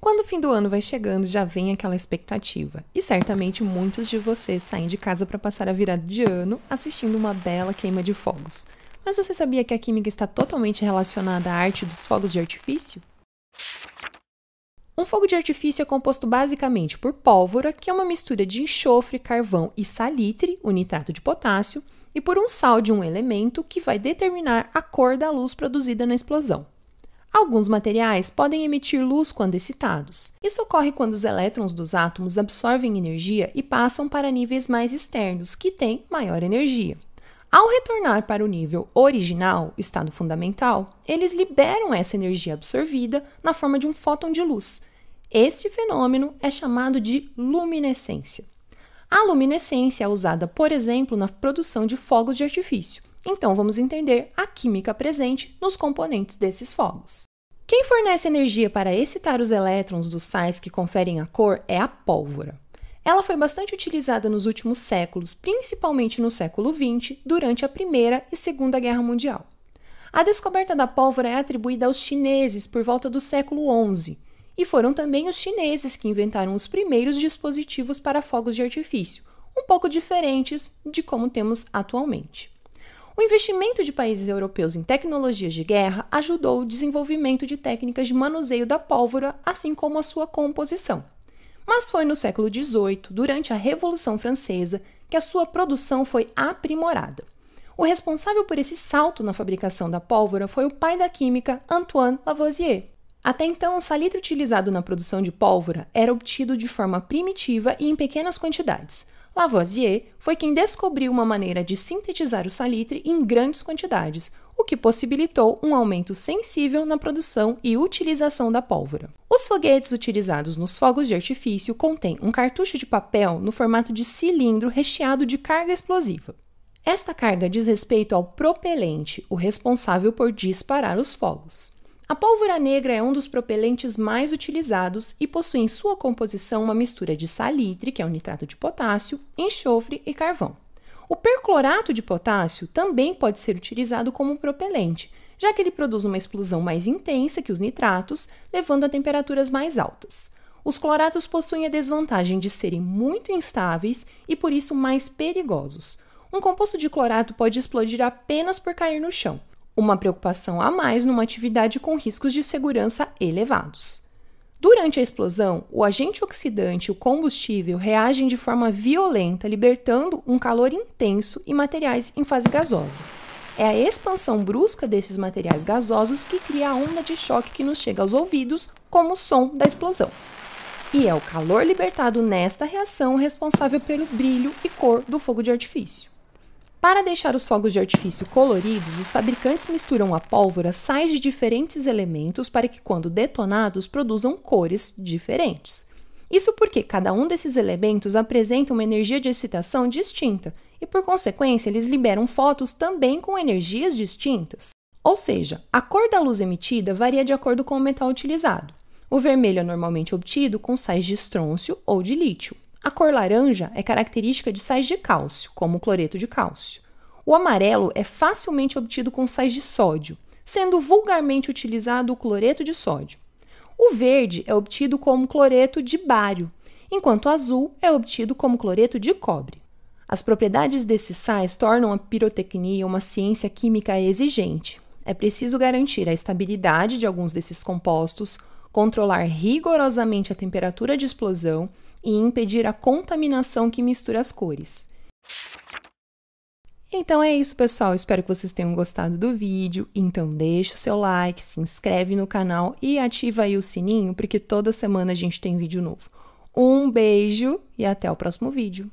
Quando o fim do ano vai chegando, já vem aquela expectativa. E certamente muitos de vocês saem de casa para passar a virada de ano assistindo uma bela queima de fogos. Mas você sabia que a química está totalmente relacionada à arte dos fogos de artifício? Um fogo de artifício é composto basicamente por pólvora, que é uma mistura de enxofre, carvão e salitre, o nitrato de potássio, e por um sal de um elemento que vai determinar a cor da luz produzida na explosão. Alguns materiais podem emitir luz quando excitados. Isso ocorre quando os elétrons dos átomos absorvem energia e passam para níveis mais externos, que têm maior energia. Ao retornar para o nível original, estado fundamental, eles liberam essa energia absorvida na forma de um fóton de luz. Este fenômeno é chamado de luminescência. A luminescência é usada, por exemplo, na produção de fogos de artifício. Então vamos entender a química presente nos componentes desses fogos. Quem fornece energia para excitar os elétrons dos sais que conferem a cor é a pólvora. Ela foi bastante utilizada nos últimos séculos, principalmente no século XX, durante a Primeira e Segunda Guerra Mundial. A descoberta da pólvora é atribuída aos chineses por volta do século XI, e foram também os chineses que inventaram os primeiros dispositivos para fogos de artifício, um pouco diferentes de como temos atualmente. O investimento de países europeus em tecnologias de guerra ajudou o desenvolvimento de técnicas de manuseio da pólvora, assim como a sua composição. Mas foi no século XVIII, durante a Revolução Francesa, que a sua produção foi aprimorada. O responsável por esse salto na fabricação da pólvora foi o pai da química Antoine Lavoisier. Até então, o salitre utilizado na produção de pólvora era obtido de forma primitiva e em pequenas quantidades. Lavoisier foi quem descobriu uma maneira de sintetizar o salitre em grandes quantidades, o que possibilitou um aumento sensível na produção e utilização da pólvora. Os foguetes utilizados nos fogos de artifício contêm um cartucho de papel no formato de cilindro recheado de carga explosiva. Esta carga diz respeito ao propelente, o responsável por disparar os fogos. A pólvora negra é um dos propelentes mais utilizados e possui em sua composição uma mistura de salitre, que é o um nitrato de potássio, enxofre e carvão. O perclorato de potássio também pode ser utilizado como propelente, já que ele produz uma explosão mais intensa que os nitratos, levando a temperaturas mais altas. Os cloratos possuem a desvantagem de serem muito instáveis e por isso mais perigosos. Um composto de clorato pode explodir apenas por cair no chão, uma preocupação a mais numa atividade com riscos de segurança elevados. Durante a explosão, o agente oxidante e o combustível reagem de forma violenta, libertando um calor intenso e materiais em fase gasosa. É a expansão brusca desses materiais gasosos que cria a onda de choque que nos chega aos ouvidos, como o som da explosão. E é o calor libertado nesta reação responsável pelo brilho e cor do fogo de artifício. Para deixar os fogos de artifício coloridos, os fabricantes misturam a pólvora sais de diferentes elementos para que, quando detonados, produzam cores diferentes. Isso porque cada um desses elementos apresenta uma energia de excitação distinta e, por consequência, eles liberam fotos também com energias distintas. Ou seja, a cor da luz emitida varia de acordo com o metal utilizado. O vermelho é normalmente obtido com sais de estrôncio ou de lítio. A cor laranja é característica de sais de cálcio, como o cloreto de cálcio. O amarelo é facilmente obtido com sais de sódio, sendo vulgarmente utilizado o cloreto de sódio. O verde é obtido como cloreto de bário, enquanto o azul é obtido como cloreto de cobre. As propriedades desses sais tornam a pirotecnia uma ciência química exigente. É preciso garantir a estabilidade de alguns desses compostos, controlar rigorosamente a temperatura de explosão e impedir a contaminação que mistura as cores. Então é isso, pessoal. Espero que vocês tenham gostado do vídeo. Então deixa o seu like, se inscreve no canal e ativa aí o sininho, porque toda semana a gente tem vídeo novo. Um beijo e até o próximo vídeo.